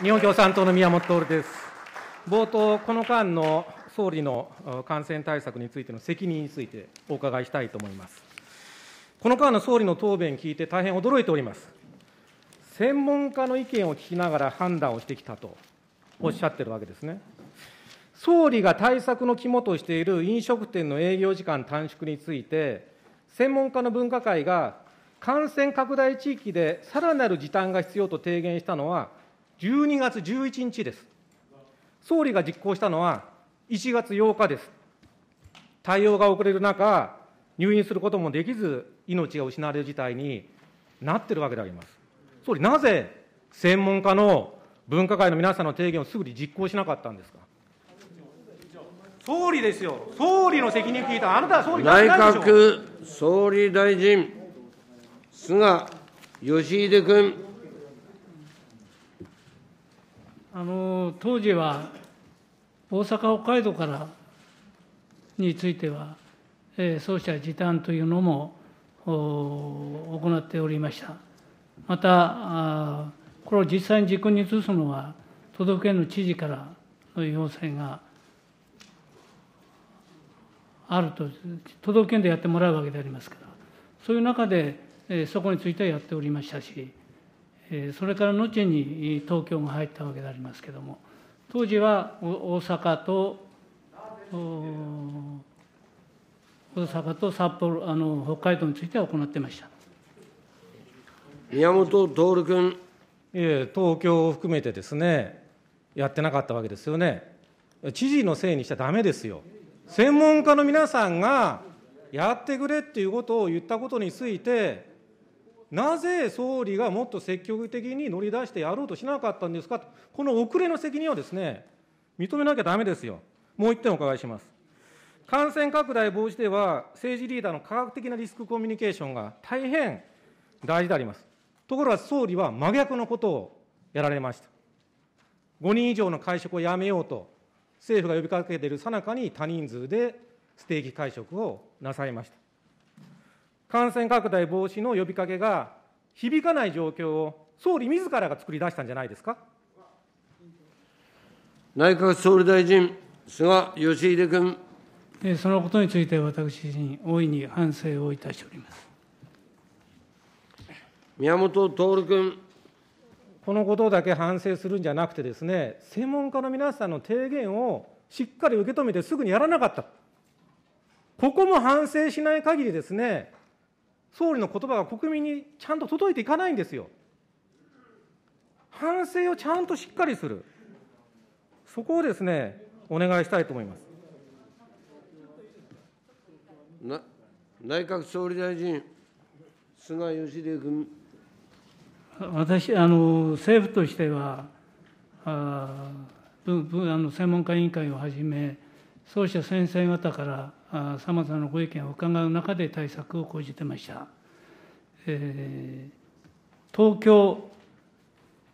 日本共産党の宮本徹です。冒頭、この間の総理の感染対策についての責任についてお伺いしたいと思います。この間の総理の答弁聞いて大変驚いております。専門家の意見を聞きながら判断をしてきたとおっしゃってるわけですね。総理が対策の肝としている飲食店の営業時間短縮について、専門家の分科会が感染拡大地域でさらなる時短が必要と提言したのは、12月11日です。総理が実行したのは1月8日です。対応が遅れる中、入院することもできず、命が失われる事態になってるわけであります。総理、なぜ専門家の分科会の皆さんの提言をすぐに実行しなかったんですか。総理ですよ、総理の責任聞いた、あなたは総理内閣総理大臣、菅義偉君。あの当時は大阪、北海道からについては、えー、そうした時短というのも行っておりました。また、これを実際に実行に移すのは、都道府県の知事からの要請があると、都道府県でやってもらうわけでありますから、そういう中で、えー、そこについてはやっておりましたし、それから後に東京が入ったわけでありますけれども、当時は大阪と、大阪と札幌あの、北海道については行ってました宮本徹君。いえ、東京を含めてですね、やってなかったわけですよね。知事のせいにしちゃだめですよ。専門家の皆さんがやってくれっていうことを言ったことについて、なぜ総理がもっと積極的に乗り出してやろうとしなかったんですかと、この遅れの責任をですね、認めなきゃだめですよ。もう一点お伺いします。感染拡大防止では、政治リーダーの科学的なリスクコミュニケーションが大変大事であります。ところが総理は真逆のことをやられました。5人以上の会食をやめようと、政府が呼びかけているさなかに多人数でステーキ会食をなさいました。感染拡大防止の呼びかけが響かない状況を総理自らが作り出したんじゃないですか。内閣総理大臣、菅義偉君。そのことについて私自身、大いに反省をいたしております。宮本徹君。このことだけ反省するんじゃなくてですね、専門家の皆さんの提言をしっかり受け止めてすぐにやらなかった。ここも反省しない限りですね、総理の言葉が国民にちゃんと届いていかないんですよ。反省をちゃんとしっかりする、そこをですね、お願いしたいと思いますな内閣総理大臣、菅義偉君。私あの、政府としては、ああの専門家委員会をはじめ、そうした先生方からさまざまなご意見を伺う中で対策を講じてました。えー、東京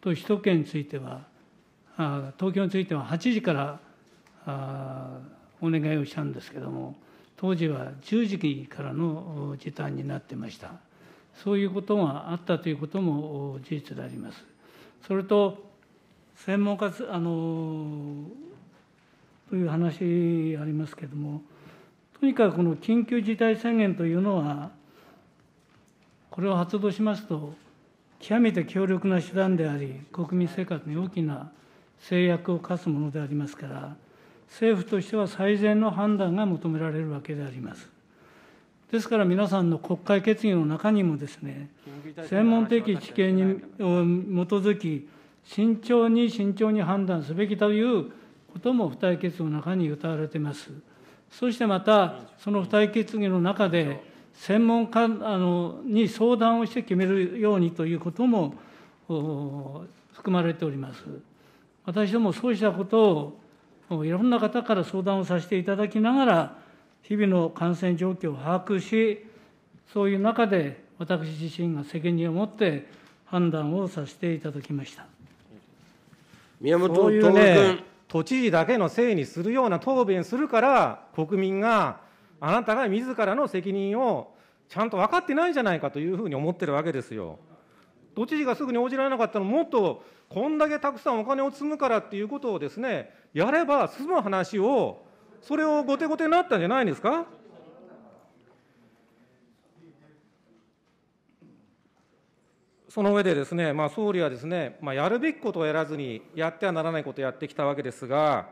と首都圏については、あ東京については8時からあお願いをしたんですけども、当時は10時からの時短になってました。そういうことがあったということも事実であります。それと、専門家あのという話ありますけれども、とにかくこの緊急事態宣言というのは、これを発動しますと、極めて強力な手段であり、国民生活に大きな制約を課すものでありますから、政府としては最善の判断が求められるわけであります。ですから皆さんの国会決議の中にもですね、専門的知見に基づき、慎重に慎重に判断すべきということも付帯決議の中に謳われています。そしてまた、その付帯決議の中で、専門家あのに相談をして決めるようにということも含まれております。私どもそうしたことをいろんな方から相談をさせていただきながら、日々の感染状況を把握し、そういう中で私自身が責任を持って判断をさせていただきました。宮本徹君。都知事だけのせいにするような答弁するから、国民が、あなたが自らの責任をちゃんと分かってないじゃないかというふうに思ってるわけですよ。都知事がすぐに応じられなかったのもっとこんだけたくさんお金を積むからっていうことをですね、やれば済む話を、それを後手後手になったんじゃないですか。その上でですね、まあ、総理はですね、まあ、やるべきことをやらずに、やってはならないことをやってきたわけですが、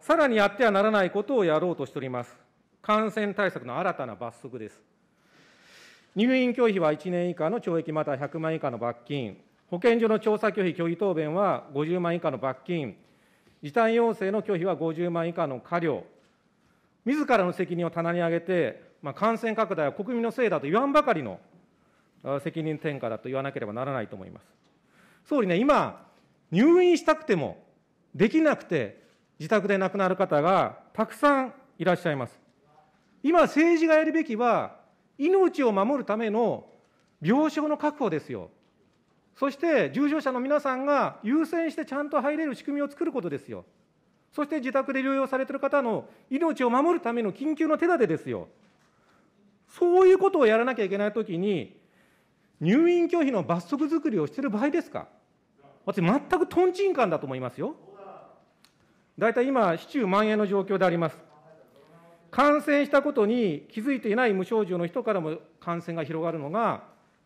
さらにやってはならないことをやろうとしております。感染対策の新たな罰則です。入院拒否は1年以下の懲役または100万以下の罰金、保健所の調査拒否・虚偽答弁は50万以下の罰金、時短要請の拒否は50万以下の過料、自らの責任を棚に上げて、まあ、感染拡大は国民のせいだと言わんばかりの責任転嫁だと言わなければならないと思います。総理ね、今、入院したくても、できなくて、自宅で亡くなる方がたくさんいらっしゃいます。今、政治がやるべきは、命を守るための病床の確保ですよ。そして重症者の皆さんが優先してちゃんと入れる仕組みを作ることですよ。そして自宅で療養されている方の命を守るための緊急の手立てですよ。そういうことをやらなきゃいけないときに、入院拒否の罰則作りをしている場合ですか、私、全くとんちんかんだと思いますよ。大体今、市中蔓延の状況であります。感染したことに気づいていない無症状の人からも感染が広がるのが、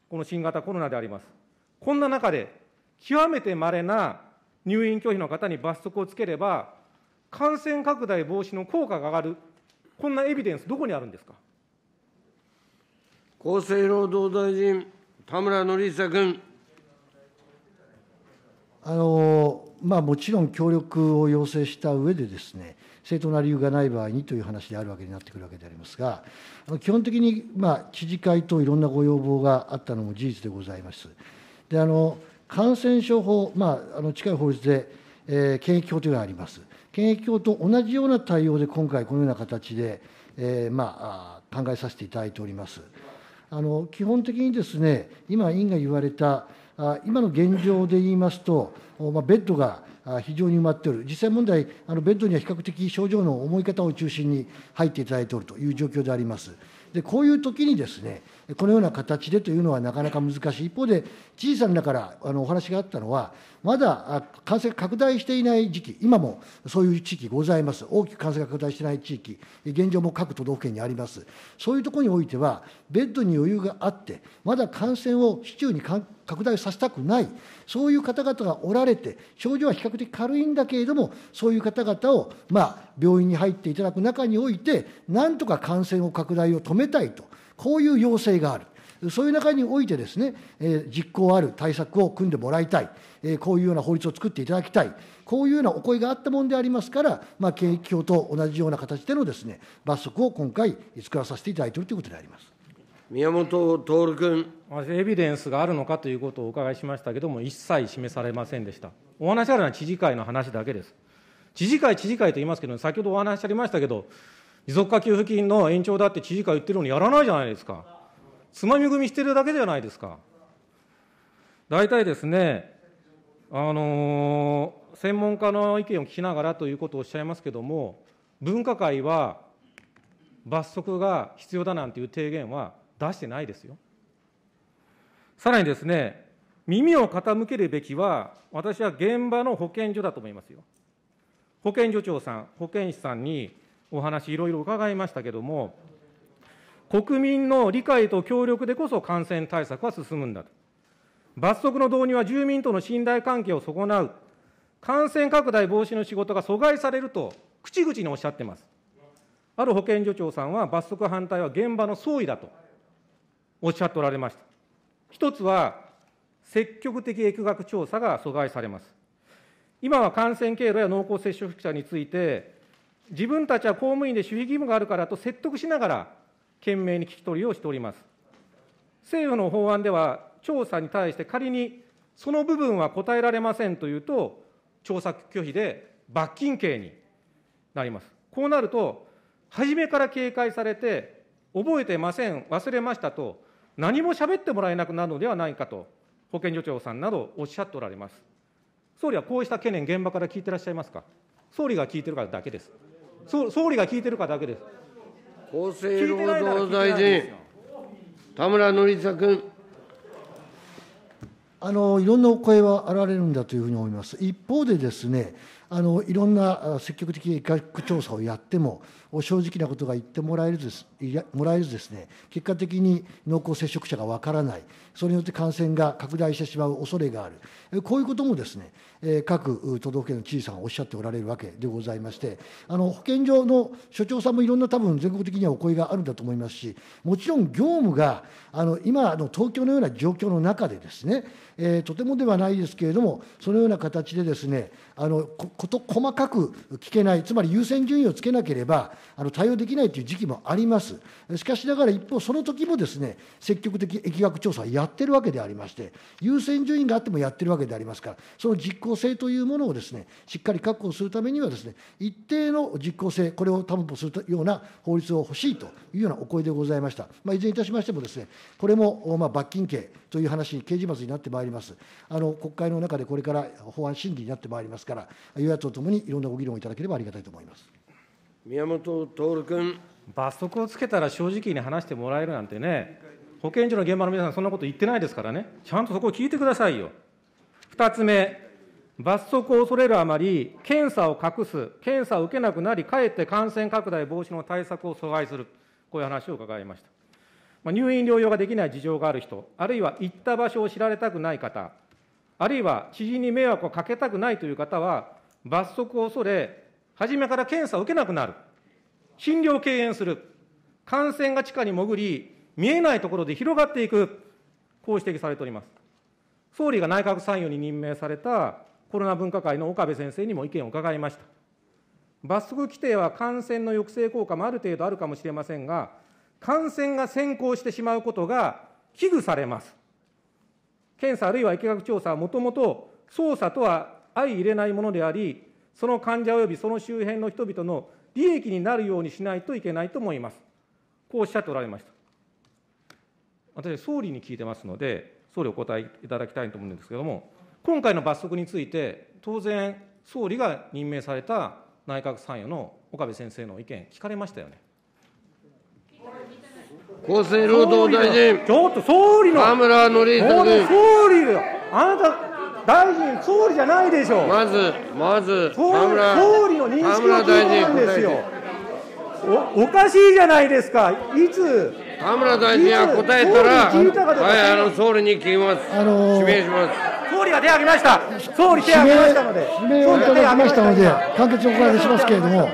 この新型コロナであります。こんな中で、極めて稀な入院拒否の方に罰則をつければ、感染拡大防止の効果が上がる、こんなエビデンス、どこにあるんですか。厚生労働大臣。田村憲久君。あのまあ、もちろん協力を要請した上でですね、正当な理由がない場合にという話であるわけになってくるわけでありますが、基本的に、まあ、知事会といろんなご要望があったのも事実でございます。であの感染症法、まあ、あの近い法律で、えー、検疫法というのがあります。検疫法と同じような対応で今回、このような形で、えーまあ、考えさせていただいております。あの基本的にですね、今、委員が言われた、今の現状で言いますと、まあ、ベッドが非常に埋まっている、実際問題、あのベッドには比較的症状の重い方を中心に入っていただいておるという状況であります。でこういう時にですね、このような形でというのはなかなか難しい、一方で、知事さんだからあのお話があったのは、まだ感染拡大していない時期、今もそういう地域ございます、大きく感染が拡大していない地域、現状も各都道府県にあります、そういうところにおいては、ベッドに余裕があって、まだ感染を市中に拡大させたくない、そういう方々がおられて、症状は比較的軽いんだけれども、そういう方々を、まあ、病院に入っていただく中において、なんとか感染を拡大を止めたいと。こういう要請がある。そういう中においてですね、え実行ある対策を組んでもらいたい、えこういうような法律を作っていただきたい、こういうようなお声があったもんでありますから、まあ、検疫法と同じような形でのですね、罰則を今回作らさせていただいているということであります。宮本徹君。エビデンスがあるのかということをお伺いしましたけれども、一切示されませんでした。お話あるのは知事会の話だけです。知事会、知事会と言いますけど、先ほどお話ありましたけど、持続化給付金の延長だって知事会言ってるのにやらないじゃないですか。つまみ組みしてるだけじゃないですか。大体ですね、あのー、専門家の意見を聞きながらということをおっしゃいますけれども、分科会は罰則が必要だなんていう提言は出してないですよ。さらにですね、耳を傾けるべきは、私は現場の保健所だと思いますよ。保健所長さん、保健師さんに、お話、いろいろ伺いましたけれども、国民の理解と協力でこそ感染対策は進むんだと。罰則の導入は住民との信頼関係を損なう。感染拡大防止の仕事が阻害されると、口々におっしゃってます。ある保健所長さんは、罰則反対は現場の総意だとおっしゃっておられました。一つは、積極的疫学調査が阻害されます。今は感染経路や濃厚接触者について、自分たちは公務員で守秘義務があるからと説得しながら、懸命に聞き取りをしております。政府の法案では、調査に対して仮にその部分は答えられませんというと、調査拒否で罰金刑になります。こうなると、初めから警戒されて、覚えてません、忘れましたと、何も喋ってもらえなくなるのではないかと、保健所長さんなどおっしゃっておられます。総理はこうした懸念、現場から聞いてらっしゃいますか。総理が聞いてるからだけです。総理が聞いてるかだけです。厚生労働大臣、田村紀久君。あのいろんなお声はあられるんだというふうに思います。一方でですね、あのいろんな積極的に価調査をやっても、お正直なことが言ってもらえるですもらえずですね、結果的に濃厚接触者がわからない、それによって感染が拡大してしまう恐れがある、こういうこともですね、各都道府県の知事さんはおっしゃっておられるわけでございまして、あの保健所の所長さんもいろんな多分全国的にはお声があるんだと思いますし、もちろん業務があの今の東京のような状況の中でですね、えー、とてもではないですけれども、そのような形でですね、あのこと細かく聞けない、つまり優先順位をつけなければ、あの対応できないという時期もあります。しかしながら一方、その時もですね、積極的疫学調査をやってるわけでありまして、優先順位があってもやってるわけでありますから、その実効性というものをですね、しっかり確保するためにはですね、一定の実効性、これを担保するような法律を欲しいというようなお声でございました。まあ、いずれにいたしましてもですね、これも、まあ、罰金刑という話、刑事罰になってまいります。あの、国会の中でこれから法案審議になってまいりますから、与野党ともにいろんなご議論をいただければありがたいと思います。宮本徹君。罰則をつけたら正直に話してもらえるなんてね、保健所の現場の皆さん、そんなこと言ってないですからね、ちゃんとそこを聞いてくださいよ。2つ目、罰則を恐れるあまり、検査を隠す、検査を受けなくなり、かえって感染拡大防止の対策を阻害する、こういう話を伺いました。まあ、入院療養ができない事情がある人、あるいは行った場所を知られたくない方、あるいは知人に迷惑をかけたくないという方は、罰則を恐れ、初めから検査を受けなくなる、診療を敬遠する、感染が地下に潜り、見えないところで広がっていく、こう指摘されております。総理が内閣参与に任命されたコロナ分科会の岡部先生にも意見を伺いました。罰則規定は感染の抑制効果もある程度あるかもしれませんが、感染が先行してしまうことが危惧されます。検査あるいは疫学調査はもともと捜査とは相入れないものであり、その患者及びその周辺の人々の利益になるようにしないといけないと思います。こうおっしゃっておられました。私、総理に聞いてますので、総理お答えいただきたいと思うんですけれども、今回の罰則について、当然、総理が任命された内閣参与の岡部先生の意見、聞かれましたよね。厚生労働大臣、ちょっと総理の、田村憲総理あなた大臣、総理じゃないでしょう。まず、まず、総理の認識は大事たんですよお。おかしいじゃないですか、いつ、田村大臣は答えたら、いたはい、あの総理に聞きます、あのー、指名します。総理が手を挙げました、総理手を挙げましたので、指名をいただきましたので、簡潔にお伺いしますけれども。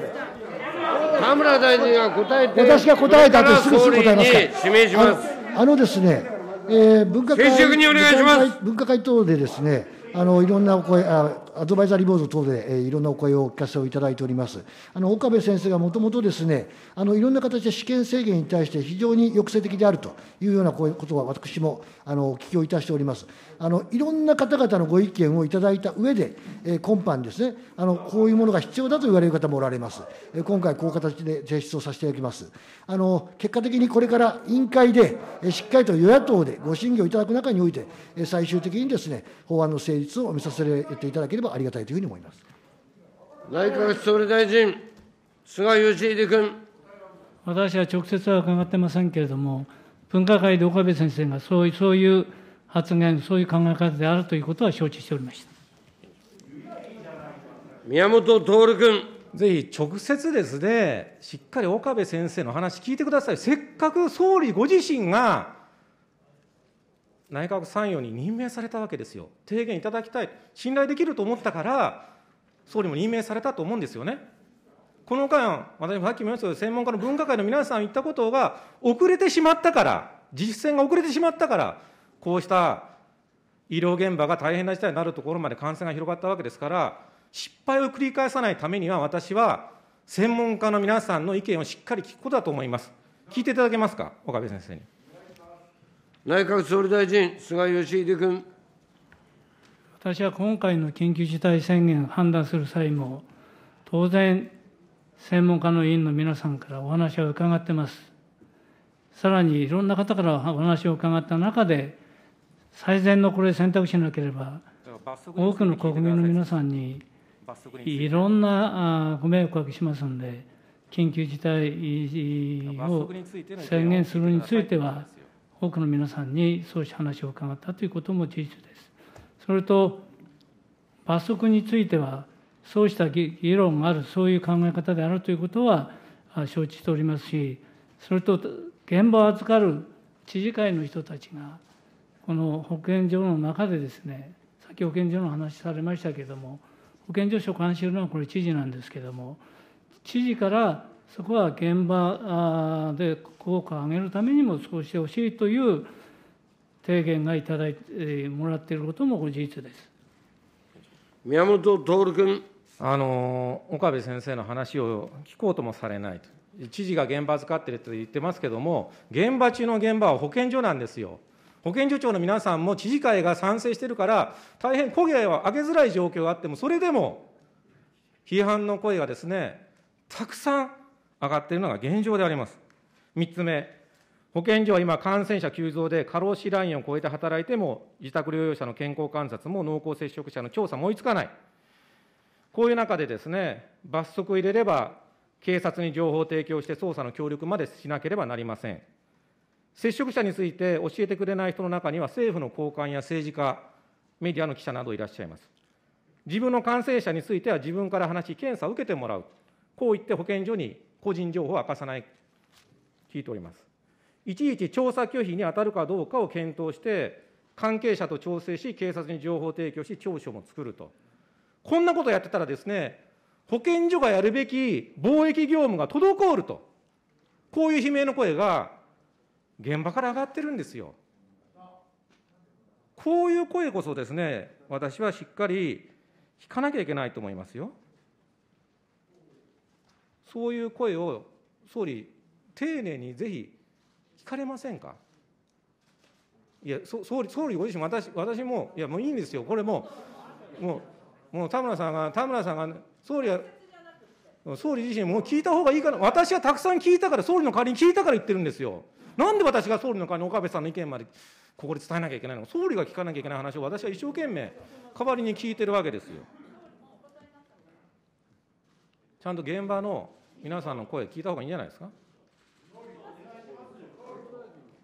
田村大臣が答えて、私が答えたとすぐすぐ答えます指名しますあのですね、えー、分科会分科会等でですねあのいろんなお声あアドバイザリーボード等で、えいろんなお声をお聞かせをいただいております。あの岡部先生がもともとですね、あのいろんな形で試験制限に対して非常に抑制的であるというようなことは私もあのお聞きをいたしております。あのいろんな方々のご意見をいただいた上で、え今般ですね、あのこういうものが必要だと言われる方もおられます。え今回こういう形で提出をさせていただきます。あの結果的にこれから委員会で、えしっかりと与野党でご審議をいただく中において、え最終的にですね、法案の成立を見させていただければればありがたいというふうに思います内閣総理大臣、菅義偉君。私は直接は伺ってませんけれども、分科会で岡部先生がそういうそういう発言、そういう考え方であるということは承知しておりました宮本徹君。ぜひ直接ですね、しっかり岡部先生の話聞いてください。せっかく総理ご自身が内閣参与に任命されたわけですよ、提言いただきたい、信頼できると思ったから、総理も任命されたと思うんですよね。この間、私もさっきも言いましたけど、専門家の分科会の皆さん言ったことが遅れてしまったから、実践が遅れてしまったから、こうした医療現場が大変な事態になるところまで感染が広がったわけですから、失敗を繰り返さないためには、私は専門家の皆さんの意見をしっかり聞くことだと思います。聞いていただけますか、岡部先生に。内閣総理大臣、菅義偉君。私は今回の緊急事態宣言を判断する際も、当然、専門家の委員の皆さんからお話を伺ってます。さらにいろんな方からお話を伺った中で、最善のこれ選択しなければ、多くの国民の皆さんにいろんなご迷惑をおかけしますので、緊急事態を宣言するについては、多くの皆さんにそうし話を伺ったということも事実です。それと罰則についてはそうした議論があるそういう考え方であるということは承知しておりますしそれと現場を預かる知事会の人たちがこの保健所の中でですねさっき保健所の話されましたけれども保健所所管しているのはこれ知事なんですけども知事からそこは現場で効果を上げるためにもそうしてほしいという提言がいただいてもらっていることも事実です宮本徹君。あの岡部先生の話を聞こうともされないと、知事が現場預かっていると言ってますけども、現場中の現場は保健所なんですよ。保健所長の皆さんも知事会が賛成してるから、大変焦げは上げづらい状況があっても、それでも批判の声がですね、たくさん上がっているのが現状であります。3つ目、保健所は今、感染者急増で過労死ラインを超えて働いても、自宅療養者の健康観察も濃厚接触者の調査も追いつかない。こういう中でですね、罰則を入れれば、警察に情報を提供して捜査の協力までしなければなりません。接触者について教えてくれない人の中には、政府の高官や政治家、メディアの記者などいらっしゃいます。自分の感染者については自分から話し、検査を受けてもらう。こう言って保健所に個人情報を明かさない、聞いております。いちいち調査拒否に当たるかどうかを検討して、関係者と調整し、警察に情報提供し、調書も作ると。こんなことやってたらですね、保健所がやるべき貿易業務が滞ると。こういう悲鳴の声が現場から上がってるんですよ。こういう声こそですね、私はしっかり聞かなきゃいけないと思いますよ。そういう声を総理、丁寧にぜひ聞かれませんか。いや、総理総理ご自身私、私も、いや、もういいんですよ、これもう、もう、もう田村さんが、田村さんが、総理は、総理自身、もう聞いた方がいいかな、私はたくさん聞いたから、総理の代わりに聞いたから言ってるんですよ。なんで私が総理の代わりに岡部さんの意見までここで伝えなきゃいけないの総理が聞かなきゃいけない話を私は一生懸命代わりに聞いてるわけですよ。ちゃんと現場の皆さんの声聞いた方がいいんじゃないですか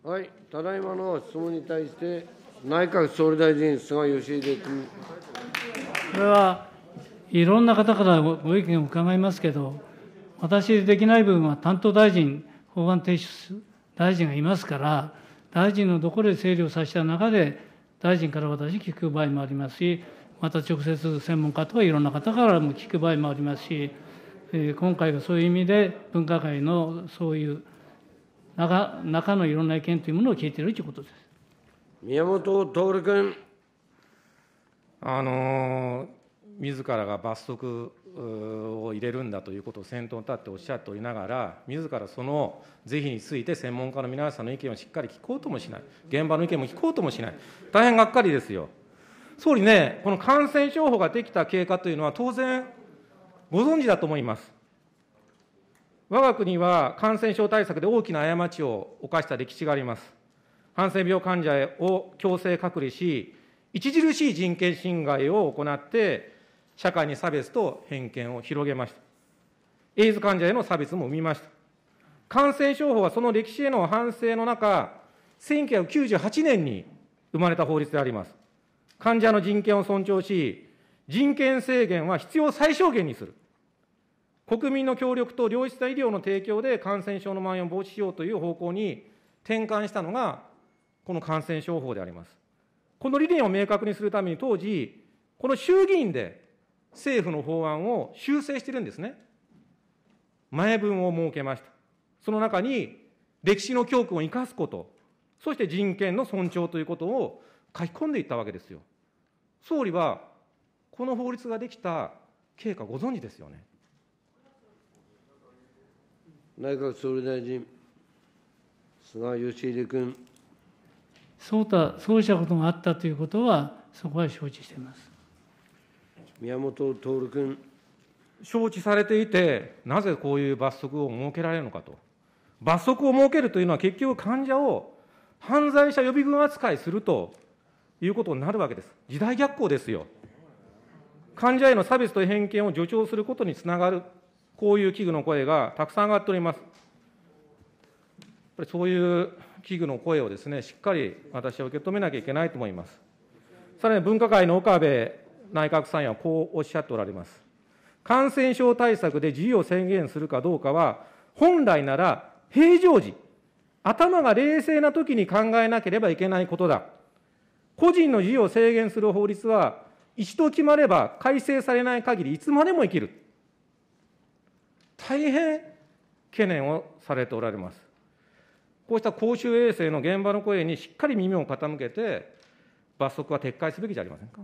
はいただいまの質問に対して内閣総理大臣菅義偉君これはいろんな方からご意見を伺いますけど私できない部分は担当大臣法案提出大臣がいますから大臣のところで整理をさせた中で大臣から私聞く場合もありますしまた直接専門家とかいろんな方からも聞く場合もありますし今回がそういう意味で分科会のそういう中中のいろんな意見というものを聞いているということです宮本徹君。あの自らが罰則を入れるんだということを先頭に立っておっしゃっておりながら、自らその是非について専門家の皆さんの意見をしっかり聞こうともしない、現場の意見も聞こうともしない、大変がっかりですよ。総理ね、この感染症法ができた経過というのは、当然、ご存知だと思います。我が国は感染症対策で大きな過ちを犯した歴史があります。ハンセン病患者を強制隔離し、著しい人権侵害を行って、社会に差別と偏見を広げました。エイズ患者への差別も生みました。感染症法はその歴史への反省の中、1998年に生まれた法律であります。患者の人権を尊重し、人権制限は必要最小限にする。国民の協力と良質な医療の提供で感染症の蔓延を防止しようという方向に転換したのが、この感染症法であります。この理念を明確にするために当時、この衆議院で政府の法案を修正してるんですね。前文を設けました。その中に、歴史の教訓を生かすこと、そして人権の尊重ということを書き込んでいったわけですよ。総理はこの法律ができた経過、ご存知ですよね。内閣総理大臣、菅義偉君。そうた、そうしたことがあったということは、そこは承知しています。宮本徹君。承知されていて、なぜこういう罰則を設けられるのかと。罰則を設けるというのは、結局患者を犯罪者予備軍扱いするということになるわけです。時代逆行ですよ。患者への差別と偏見を助長することにつながる、こういう危惧の声がたくさん上がっております。やっぱりそういう危惧の声をですね、しっかり私は受け止めなきゃいけないと思います。さらに分科会の岡部内閣参与はこうおっしゃっておられます。感染症対策で自由を宣言するかどうかは、本来なら平常時、頭が冷静な時に考えなければいけないことだ。個人の自由を制限する法律は、一度決まれば改正されない限りいつまでも生きる。大変懸念をされておられます。こうした公衆衛生の現場の声にしっかり耳を傾けて、罰則は撤回すべきじゃありませんか。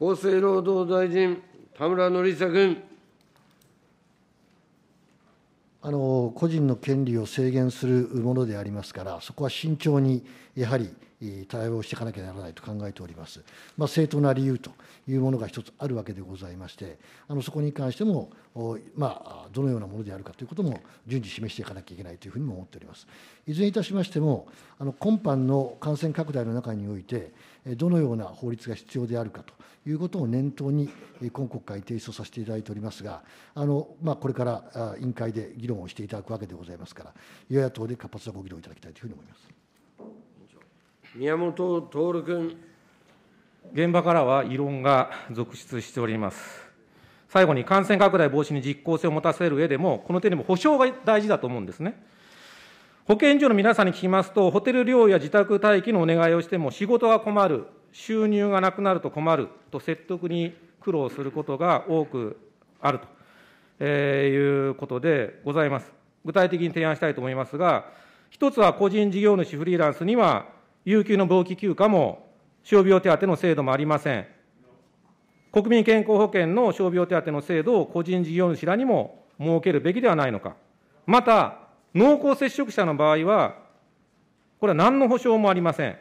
厚生労働大臣、田村憲久君。あの個人の権利を制限するものでありますから、そこは慎重にやはり対応していかなきゃならないと考えております。まあ、正当な理由というものが一つあるわけでございまして、あのそこに関しても、まあ、どのようなものであるかということも順次示していかなきゃいけないというふうにも思っております。いずれにいたしましても、あの今般の感染拡大の中において、どのような法律が必要であるかということを念頭に、今国会提出させていただいておりますが、あのまあ、これから委員会で議論をしていただくわけでございますから、与野党で活発なご議論いただきたいというふうに思います。宮本徹君。現場からは異論が続出しております。最後に感染拡大防止に実効性を持たせる上でも、この点でも保証が大事だと思うんですね。保健所の皆さんに聞きますと、ホテル療養や自宅待機のお願いをしても、仕事が困る、収入がなくなると困ると説得に苦労することが多くあると、えー、いうことでございます。具体的に提案したいと思いますが、一つは個人事業主フリーランスには、有給の防気休暇も、傷病手当の制度もありません。国民健康保険の傷病手当の制度を個人事業主らにも設けるべきではないのか。また、濃厚接触者の場合は、これは何の保障もありません。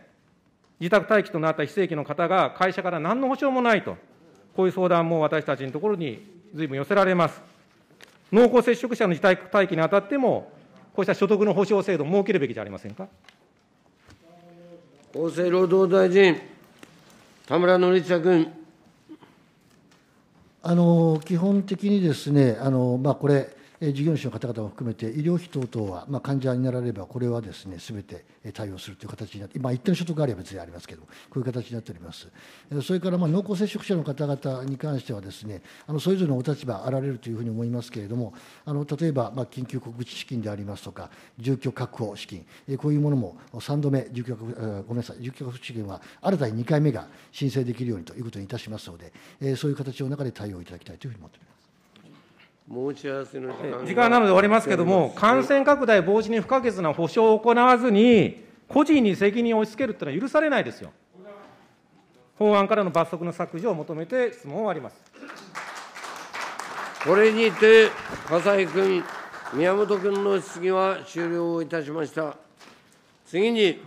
自宅待機となった非正規の方が会社から何の保証もないと、こういう相談も私たちのところにずいぶん寄せられます。濃厚接触者の自宅待機にあたっても、こうした所得の保証制度を設けるべきじゃありませんか。厚生労働大臣、田村典久君。あの基本的にですね、あのまあ、これ、事業主の方々も含めて、医療費等々は、まあ、患者になられれば、これはですね、すべて対応するという形になって、まあ、一定の所得があれば別にありますけれども、こういう形になっております。それから、まあ、濃厚接触者の方々に関してはですね、あの、それぞれのお立場あられるというふうに思いますけれども、あの、例えば、まあ、緊急告知資金でありますとか、住居確保資金、こういうものも3度目、住居ごめんなさい、住居確保資金は新たに2回目が申請できるようにということにいたしますので、そういう形の中で対応いただきたいというふうに思っております。申し合わせの時間時間なので終わりますけれども、感染拡大防止に不可欠な保障を行わずに、個人に責任を押し付けるというのは許されないですよ。法案からの罰則の削除を求めて質問を終わります。これにて、笠井君、宮本君の質疑は終了いたしました。次に